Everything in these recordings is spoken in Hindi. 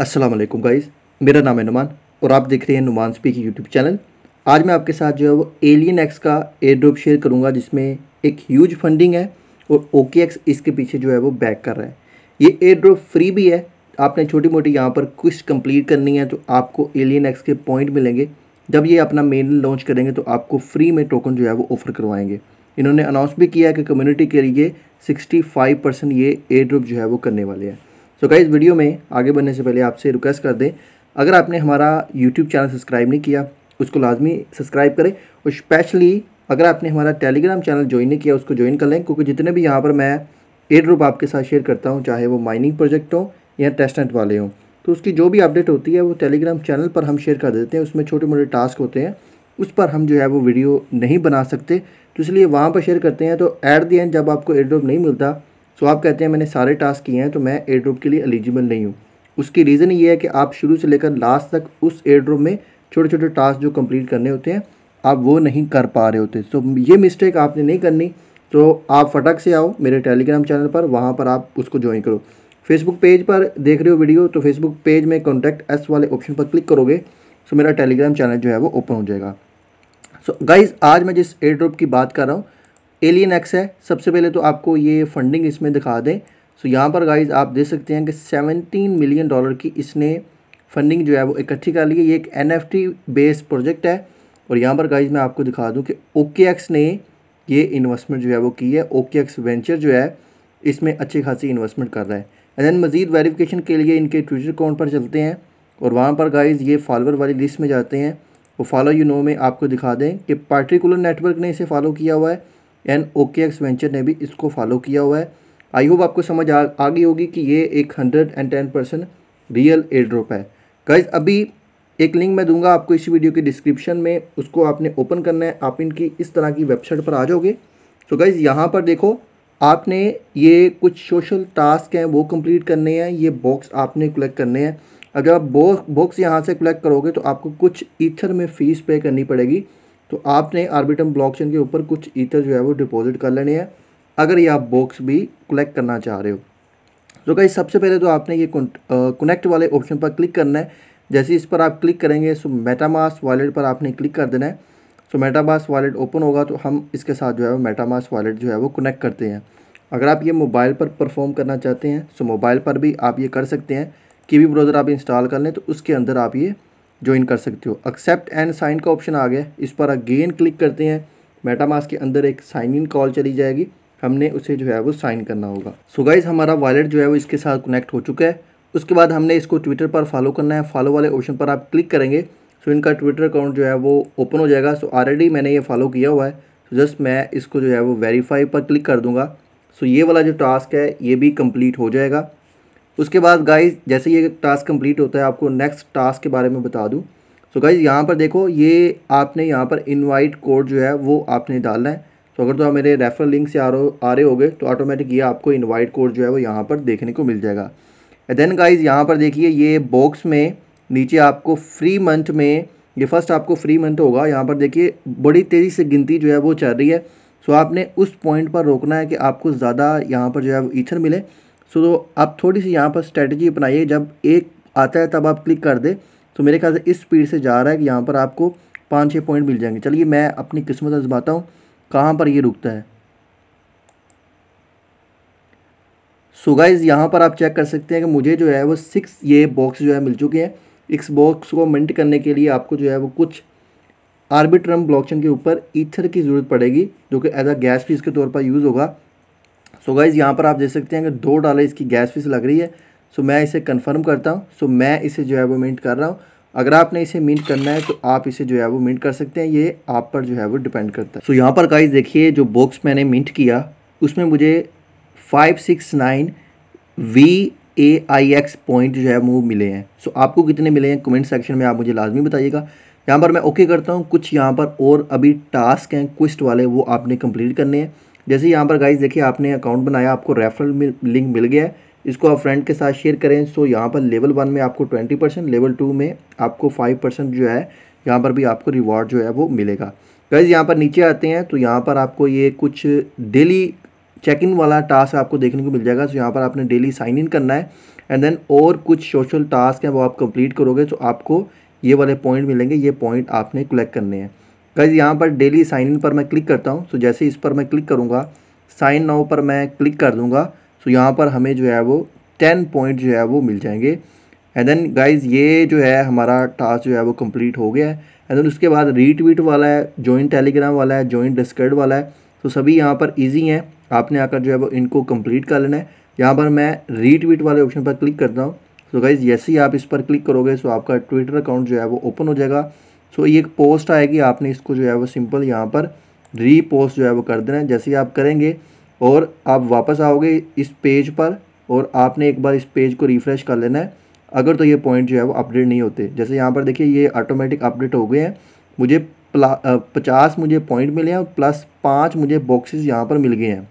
असलम गाइज मेरा नाम है नुमान और आप देख रहे हैं नुमान स्पीक यूट्यूब चैनल आज मैं आपके साथ जो है वो एलियन एक्स का एयर ड्रॉप शेयर करूँगा जिसमें एक ह्यूज फंडिंग है और ओके एक्स इसके पीछे जो है वो बैक कर रहा है ये एयर ड्रॉप फ्री भी है आपने छोटी मोटी यहाँ पर कुछ कंप्लीट करनी है तो आपको एलियन एक्स के पॉइंट मिलेंगे जब ये अपना मेन लॉन्च करेंगे तो आपको फ्री में टोकन जो है वो ऑफर करवाएंगे इन्होंने अनाउंस भी किया है कि कम्युनिटी के लिए सिक्सटी परसेंट ये एयर ड्रॉप जो है वो करने वाले हैं सो so गाइज वीडियो में आगे बढ़ने से पहले आपसे रिक्वेस्ट कर दें अगर आपने हमारा यूट्यूब चैनल सब्सक्राइब नहीं किया उसको लाजमी सब्सक्राइब करें और स्पेशली अगर आपने हमारा टेलीग्राम चैनल ज्वाइन नहीं किया उसको ज्वाइन कर लें क्योंकि जितने भी यहाँ पर मैं एड रूप आपके साथ शेयर करता हूँ चाहे वो माइनिंग प्रोजेक्ट हो या टेस्टेंट वाले हों तो उसकी जो भी अपडेट होती है वो टेलीग्राम चैनल पर हम शेयर कर देते हैं उसमें छोटे मोटे टास्क होते हैं उस पर हम जो है वो वीडियो नहीं बना सकते तो इसलिए वहाँ पर शेयर करते हैं तो ऐट दी एंड जब आपको एड्रोप नहीं मिलता सो आप कहते हैं मैंने सारे टास्क किए हैं तो मैं एयर ड्रॉप के लिए एलिजिबल नहीं हूँ उसकी रीज़न ये है कि आप शुरू से लेकर लास्ट तक उस एयर ड्रॉप में छोटे छोटे टास्क जो कम्प्लीट करने होते हैं आप वो नहीं कर पा रहे होते सो ये मिस्टेक आपने नहीं करनी तो आप फटक से आओ मेरे टेलीग्राम चैनल पर वहाँ पर आप उसको ज्वाइन करो फेसबुक पेज पर देख रहे हो वीडियो तो फेसबुक पेज में कॉन्टैक्ट एस वाले ऑप्शन पर क्लिक करोगे सो तो मेरा टेलीग्राम चैनल जो है वो ओपन हो जाएगा सो so, गाइज आज मैं जिस एयर ड्रॉप की बात कर रहा हूँ एलियन एक्स है सबसे पहले तो आपको ये फंडिंग इसमें दिखा दें सो यहाँ पर गाइज आप देख सकते हैं कि सेवनटीन मिलियन डॉलर की इसने फंडिंग जो है वो इकट्ठी कर ली है ये एक N F T based project है और यहाँ पर गाइज मैं आपको दिखा दूँ कि ओके एक्स ने ये इन्वेस्टमेंट जो है वो की है ओके एक्स वेंचर जो है इसमें अच्छी खासी इन्वेस्टमेंट कर रहा है एंड देन मज़ीद वेरिफिकेशन के लिए इनके ट्विटर अकाउंट पर चलते हैं और वहाँ पर गाइज ये फॉलोअर वाली लिस्ट में जाते हैं और फॉलो यू नो में आपको दिखा दें कि पार्टिकुलर नेटवर्क ने इसे फॉलो किया हुआ है एंड ओके एक्स वेंचर ने भी इसको फॉलो किया हुआ है आई होप आपको समझ आ, आ गई होगी कि ये एक hundred and ten percent real airdrop है गाइज अभी एक लिंक मैं दूंगा आपको इस वीडियो के डिस्क्रिप्शन में उसको आपने ओपन करना है आप इनकी इस तरह की वेबसाइट पर आ जाओगे तो गाइज़ यहाँ पर देखो आपने ये कुछ सोशल टास्क हैं वो कंप्लीट करने हैं ये बॉक्स आपने कलेक्ट करने हैं अगर आप बॉक्स यहाँ से कलेक्ट करोगे तो आपको कुछ ईथर में फ़ीस पे करनी पड़ेगी तो आपने आर्बिटम ब्लॉकचेन के ऊपर कुछ ईथर जो है वो डिपॉजिट कर लेने हैं अगर ये आप बॉक्स भी कलेक्ट करना चाह रहे हो तो कहीं सबसे पहले तो आपने ये कनेक्ट वाले ऑप्शन पर क्लिक करना है जैसे इस पर आप क्लिक करेंगे सो मेटामास वॉलेट पर आपने क्लिक कर देना है सो मेटामास वॉलेट ओपन होगा तो हम इसके साथ जो है वो मेटामास वॉलेट जो है वो कनेक्ट करते हैं अगर आप ये मोबाइल पर परफॉर्म करना चाहते हैं सो मोबाइल पर भी आप ये कर सकते हैं कि भी ब्राउज़र आप इंस्टॉल कर लें तो उसके अंदर आप ये ज्वाइन कर सकते हो एक्सेप्ट एंड साइन का ऑप्शन आ गया इस पर अगेन क्लिक करते हैं मेटामास के अंदर एक साइन इन कॉल चली जाएगी हमने उसे जो है वो साइन करना होगा सो so गाइज़ हमारा वॉलेट जो है वो इसके साथ कनेक्ट हो चुका है उसके बाद हमने इसको ट्विटर पर फॉलो करना है फॉलो वाले ऑप्शन पर आप क्लिक करेंगे सो so इनका ट्विटर अकाउंट जो है वो ओपन हो जाएगा सो so ऑलरेडी मैंने ये फॉलो किया हुआ है सो so जस्ट मैं इसको जो है वो वेरीफाई पर क्लिक कर दूँगा सो so ये वाला जो टास्क है ये भी कम्प्लीट हो जाएगा उसके बाद गाइज जैसे ये टास्क कंप्लीट होता है आपको नेक्स्ट टास्क के बारे में बता दूँ सो गाइज यहाँ पर देखो ये आपने यहाँ पर इनवाइट कोड जो है वो आपने डालना है तो अगर तो आप मेरे रेफरल लिंक से आ रो आ रहे होगे तो ऑटोमेटिक ये आपको इन्वाइट कोड जो है वो यहाँ पर देखने को मिल जाएगा देन गाइज यहाँ पर देखिए ये बॉक्स में नीचे आपको फ्री मंथ में ये फर्स्ट आपको फ्री मंथ होगा यहाँ पर देखिए बड़ी तेज़ी से गिनती जो है वो चल रही है सो आपने उस पॉइंट पर रोकना है कि आपको ज़्यादा यहाँ पर जो है वो ईथर मिले सो तो आप थोड़ी सी यहाँ पर स्ट्रैटेजी अपनाइए जब एक आता है तब आप क्लिक कर दे तो मेरे ख्याल से इस स्पीड से जा रहा है कि यहाँ पर आपको पाँच छः पॉइंट मिल जाएंगे चलिए मैं अपनी किस्मत अजमाता हूँ कहाँ पर ये रुकता है सो गाइज यहाँ पर आप चेक कर सकते हैं कि मुझे जो है वो सिक्स ये बॉक्स जो है मिल चुके हैं इस बॉक्स को मिंट करने के लिए आपको जो है वो कुछ आर्बिट्रम ब्लॉकचेन के ऊपर ईथर की ज़रूरत पड़ेगी जो कि एज अ गैस फीस के तौर पर यूज़ होगा सो गाइज़ यहाँ पर आप देख सकते हैं कि दो डॉलर इसकी गैस फीस लग रही है सो so मैं इसे कंफर्म करता हूँ सो so मैं इसे जो है वो मिनट कर रहा हूँ अगर आपने इसे मिंट करना है तो आप इसे जो है वो मिंट कर सकते हैं ये आप पर जो है वो डिपेंड करता है सो so, यहाँ पर गाइज देखिए जो बॉक्स मैंने मिंट किया उसमें मुझे five six nine V A I X point जो है वो मिले हैं सो so, आपको कितने मिले हैं कमेंट सेक्शन में आप मुझे लाजमी बताइएगा यहाँ पर मैं ओके करता हूँ कुछ यहाँ पर और अभी टास्क हैं क्विस्ट वाले वो आपने कंप्लीट करने हैं जैसे यहाँ पर गाइज देखिए आपने अकाउंट बनाया आपको रेफरल लिंक मिल गया है इसको आप फ्रेंड के साथ शेयर करें सो यहाँ पर लेवल वन में आपको ट्वेंटी परसेंट लेवल टू में आपको फाइव परसेंट जो है यहाँ पर भी आपको रिवॉर्ड जो है वो मिलेगा गाइज यहाँ पर नीचे आते हैं तो यहाँ पर आपको ये कुछ डेली चेक इन वाला टास्क आपको देखने को मिल जाएगा सो यहाँ पर आपने डेली साइन इन करना है एंड देन और कुछ सोशल टास्क हैं वो आप कंप्लीट करोगे तो आपको ये वाले पॉइंट मिलेंगे ये पॉइंट आपने कलेक्ट करने हैं गाइज़ यहाँ पर डेली साइन इन पर मैं क्लिक करता हूँ सो जैसे इस पर मैं क्लिक करूँगा साइन नाउ पर मैं क्लिक कर दूँगा सो यहाँ पर हमें जो है वो टेन पॉइंट जो है वो मिल जाएंगे एंड देन गाइज ये जो है हमारा टास्क जो है वो कम्प्लीट हो गया है एंड देन उसके बाद रीट्वीट वाला है जॉइंट टेलीग्राम वाला है जॉइंट डिस्कर्ड वाला है तो सभी यहाँ पर ईजी हैं आपने आकर जो है वो इनको कम्प्लीट कर लेना है यहाँ पर मैं रीट्वीट वाले ऑप्शन पर क्लिक करता हूँ तो गाइज़ जैसे ही आप इस पर क्लिक करोगे सो आपका ट्विटर अकाउंट जो है वो ओपन हो जाएगा सो ये एक पोस्ट आएगी आपने इसको जो है वो सिंपल यहाँ पर रीपोस्ट जो है वो कर देना है जैसे ही आप करेंगे और आप वापस आओगे इस पेज पर और आपने एक बार इस पेज को रिफ़्रेश कर लेना है अगर तो ये पॉइंट जो है वो अपडेट नहीं होते जैसे यहाँ पर देखिए ये ऑटोमेटिक अपडेट हो गए हैं मुझे पचास मुझे पॉइंट मिले हैं और प्लस पाँच मुझे बॉक्सेस यहाँ पर मिल गए हैं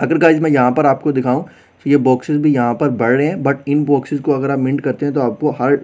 अगर गाइज मैं यहाँ पर आपको दिखाऊँ तो ये बॉक्सेस भी यहाँ पर बढ़ रहे हैं बट इन बॉक्सेस को अगर आप मिंट करते हैं तो आपको हर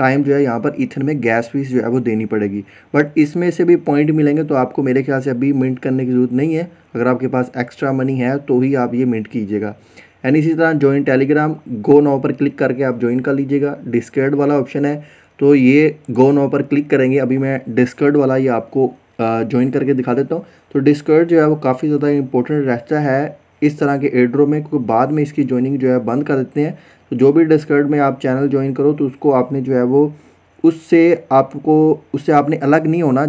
टाइम जो है यहाँ पर इथन में गैस फीस जो है वो देनी पड़ेगी बट इसमें से भी पॉइंट मिलेंगे तो आपको मेरे ख्याल से अभी मिंट करने की ज़रूरत नहीं है अगर आपके पास एक्स्ट्रा मनी है तो ही आप ये मिंट कीजिएगा एंड इसी तरह ज्वाइन टेलीग्राम गो नाव पर क्लिक करके आप ज्वाइन कर लीजिएगा डिस्कर्ड वाला ऑप्शन है तो ये गो नाव पर क्लिक करेंगे अभी मैं डिस्कर्ड वाला ये आपको ज्वाइन करके दिखा देता हूँ तो डिस्कर्ड जो है वो काफ़ी ज़्यादा इंपॉर्टेंट रहता है इस तरह के एड्रो में क्योंकि बाद में इसकी ज्वाइनिंग जो है बंद कर देते हैं तो जो भी डिस्कर्ड में आप चैनल ज्वाइन करो तो उसको आपने जो है वो उससे आपको उससे आपने अलग नहीं होना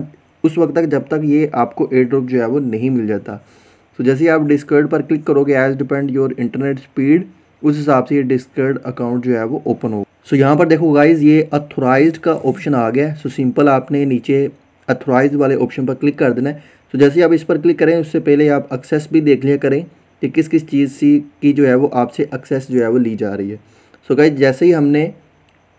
उस वक्त तक जब तक ये आपको एयर ड्रॉप जो है वो नहीं मिल जाता तो जैसे ही आप डिस्कर्ड पर क्लिक करोगे as depend your internet speed उस हिसाब से ये डिस्कर्ड अकाउंट जो है वो ओपन होगा सो यहाँ पर देखो गाइज ये अथोराइज का ऑप्शन आ गया सो सिंपल आपने नीचे अथोराइज वाले ऑप्शन पर क्लिक कर देना है तो जैसे आप इस पर क्लिक करें उससे पहले आप एक्सेस भी देख लिया करें कि किस किस चीज़ सी की जो है वो आपसे एक्सेस जो है वो ली जा रही है सो so गाइज जैसे ही हमने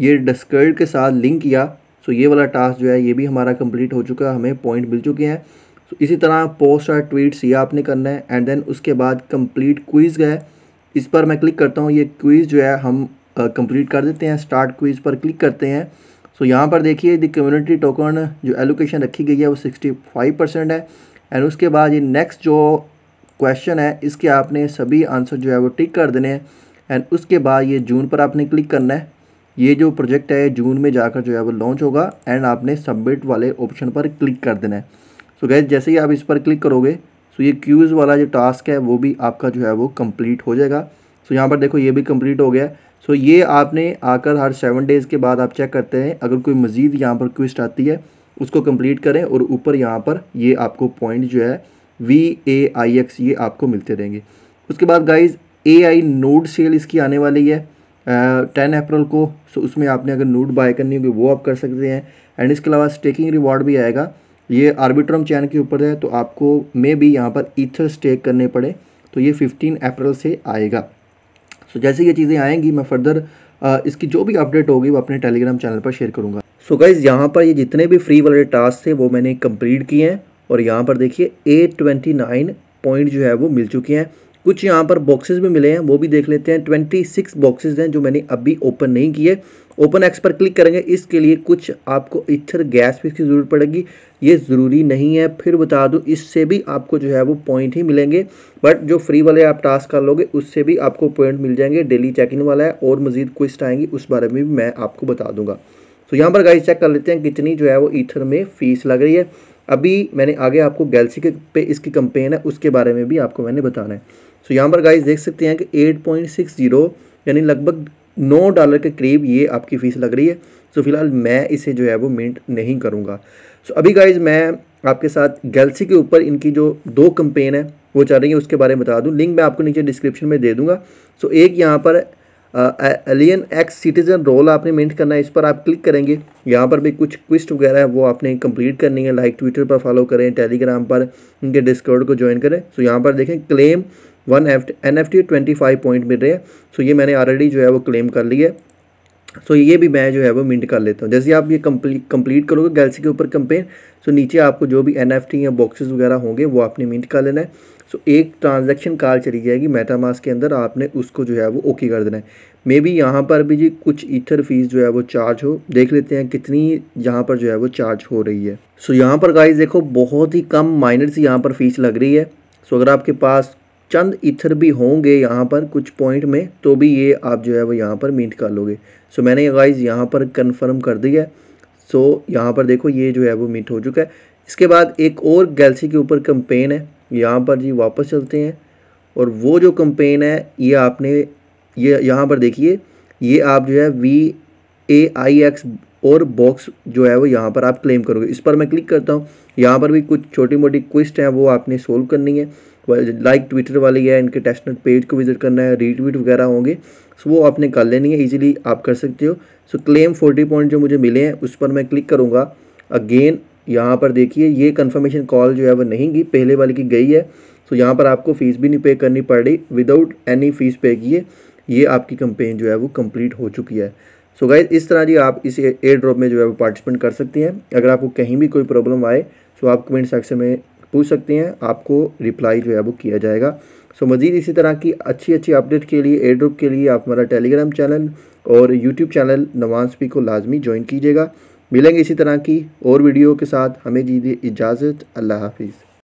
ये डिस्कर्ड के साथ लिंक किया सो so ये वाला टास्क जो है ये भी हमारा कंप्लीट हो चुका है हमें पॉइंट मिल चुके हैं सो so इसी तरह पोस्ट और ट्वीट्स ये आपने करना है एंड देन उसके बाद कंप्लीट क्विज़ है इस पर मैं क्लिक करता हूँ ये क्विज़ जो है हम कंप्लीट कर देते हैं स्टार्ट क्विज़ पर क्लिक करते हैं सो so, यहाँ पर देखिए द कम्युनिटी टोकन जो एलोकेशन रखी गई है वो सिक्सटी फाइव परसेंट है एंड उसके बाद ये नेक्स्ट जो क्वेश्चन है इसके आपने सभी आंसर जो है वो टिक कर देने हैं एंड उसके बाद ये जून पर आपने क्लिक करना है ये जो प्रोजेक्ट है जून में जाकर जो है वो लॉन्च होगा एंड आपने सबमिट वाले ऑप्शन पर क्लिक कर देना है सो गैस जैसे ही आप इस पर क्लिक करोगे सो ये क्यूज़ वाला जो टास्क है वो भी आपका जो है वो कम्प्लीट हो जाएगा सो यहाँ पर देखो ये भी कम्प्लीट हो गया सो ये आपने आकर हर सेवन डेज़ के बाद आप चेक करते हैं अगर कोई मज़ीद यहाँ पर क्विस्ट आती है उसको कम्प्लीट करें और ऊपर यहाँ पर ये आपको पॉइंट जो है वी ए आई एक्स ये आपको मिलते रहेंगे उसके बाद guys A I node sale इसकी आने वाली है टेन अप्रैल को सो उसमें आपने अगर नोड बाय करनी होगी वो आप कर सकते हैं एंड इसके अलावा स्टेकिंग रिवॉर्ड भी आएगा ये आर्बिट्रम चैन के ऊपर है तो आपको मे भी यहाँ पर ईथर स्टेक करने पड़े तो ये फिफ्टीन अप्रैल से आएगा सो so, जैसे ये चीज़ें आएंगी मैं फर्दर इसकी जो भी अपडेट होगी वो अपने टेलीग्राम चैनल पर शेयर करूँगा सो so गाइज़ यहाँ पर ये जितने भी फ्री वाले टास्क थे वो मैंने कंप्लीट किए हैं और यहाँ पर देखिए ए ट्वेंटी नाइन पॉइंट जो है वो मिल चुके हैं कुछ यहाँ पर बॉक्सेस भी मिले हैं वो भी देख लेते हैं ट्वेंटी सिक्स बॉक्सेज हैं जो मैंने अभी ओपन नहीं किए ओपन एक्स पर क्लिक करेंगे इसके लिए कुछ आपको इथर गैस फीस की ज़रूरत पड़ेगी ये ज़रूरी नहीं है फिर बता दूँ इससे भी आपको जो है वो पॉइंट ही मिलेंगे बट जो फ्री वाले आप टास्क कर लोगे उससे भी आपको पॉइंट मिल जाएंगे डेली चेक इन वाला है और मज़ीद क्विस्ट आएंगी उस बारे में भी मैं आपको बता दूंगा तो यहाँ पर गाइस चेक कर लेते हैं कितनी जो है वो ईथर में फ़ीस लग रही है अभी मैंने आगे आपको गैलसी के पे इसकी कंपेन है उसके बारे में भी आपको मैंने बताना है सो so, यहाँ पर गाइस देख सकते हैं कि 8.60 यानी लगभग नौ डॉलर के करीब ये आपकी फ़ीस लग रही है सो so, फिलहाल मैं इसे जो है वो मिनट नहीं करूँगा सो so, अभी गाइज मैं आपके साथ गैलसी के ऊपर इनकी जो दो कंपेन है वो चल रही है उसके बारे में बता दूँ लिंक मैं आपको नीचे डिस्क्रिप्शन में दे दूँगा सो so, एक यहाँ पर एलियन एक्स सिटीज़न रोल आपने मेंट करना है इस पर आप क्लिक करेंगे यहाँ पर भी कुछ क्विस्ट वगैरह है वो आपने कंप्लीट करनी है लाइक ट्विटर पर फॉलो करें टेलीग्राम पर इनके डिस्कॉर्ड को ज्वाइन करें सो यहाँ पर देखें claim one F N F T twenty five point मिल रहे हैं सो ये मैंने ऑलरेडी जो है वो क्लेम कर लिया है सो ये भी मैं जो है वो मिंट कर लेता हूँ जैसे आप ये कंप्लीट कंप्लीट करोगे गैलेक्सी के ऊपर कंपेयर सो नीचे आपको जो भी एन या बॉक्सेस वगैरह होंगे वो आपने मिंट कर लेना है सो एक ट्रांजैक्शन कार चली जाएगी मेटामास के अंदर आपने उसको जो है वो ओके कर देना है मे बी यहाँ पर भी जी कुछ ईथर फीस जो है वो चार्ज हो देख लेते हैं कितनी यहाँ पर जो है वो चार्ज हो रही है सो so, यहाँ पर गाइस देखो बहुत ही कम माइनर सी यहाँ पर फीस लग रही है सो so, अगर आपके पास चंद इथर भी होंगे यहाँ पर कुछ पॉइंट में तो भी ये आप जो है वो यहाँ पर मीट कर लोगे सो so, मैंने गाइज यहाँ पर कन्फर्म कर दिया सो so, यहाँ पर देखो ये जो है वो मीट हो चुका है इसके बाद एक और गैलसी के ऊपर कंपेन है यहाँ पर जी वापस चलते हैं और वो जो कंपेन है ये आपने ये यहाँ पर देखिए ये आप जो है वी ए आई एक्स और बॉक्स जो है वो यहाँ पर आप क्लेम करोगे इस पर मैं क्लिक करता हूँ यहाँ पर भी कुछ छोटी मोटी क्विस्ट हैं वो आपने सोल्व करनी है लाइक ट्विटर वाली है इनके टेस्टनेट पेज को विजिट करना है रीट्वीट वगैरह होंगे सो वो आपने कर लेनी है इजीली आप कर सकते हो सो क्लेम फोर्टी पॉइंट जो मुझे मिले हैं उस पर मैं क्लिक करूँगा अगेन यहाँ पर देखिए ये कन्फर्मेशन कॉल जो है वो नहीं गई पहले वाली की गई है सो यहाँ पर आपको फ़ीस भी नहीं पे करनी पड़ रही विदाउट एनी फ़ीस पे किए ये आपकी कंपेन जो है वो कंप्लीट हो चुकी है सो so गाइज इस तरह जी आप इस एयर ड्रॉप में जो है वो पार्टिसिपेंट कर सकती हैं अगर आपको कहीं भी कोई प्रॉब्लम आए तो आप कमेंट सेक्शन में पूछ सकते हैं आपको रिप्लाई जो है वो किया जाएगा सो मज़ीद इसी तरह की अच्छी अच्छी अपडेट के लिए एयर के लिए आप हमारा टेलीग्राम चैनल और यूट्यूब चैनल नवाज पी को लाजमी ज्वाइन कीजिएगा मिलेंगे इसी तरह की और वीडियो के साथ हमें दीजिए इजाज़त अल्लाह हाफिज़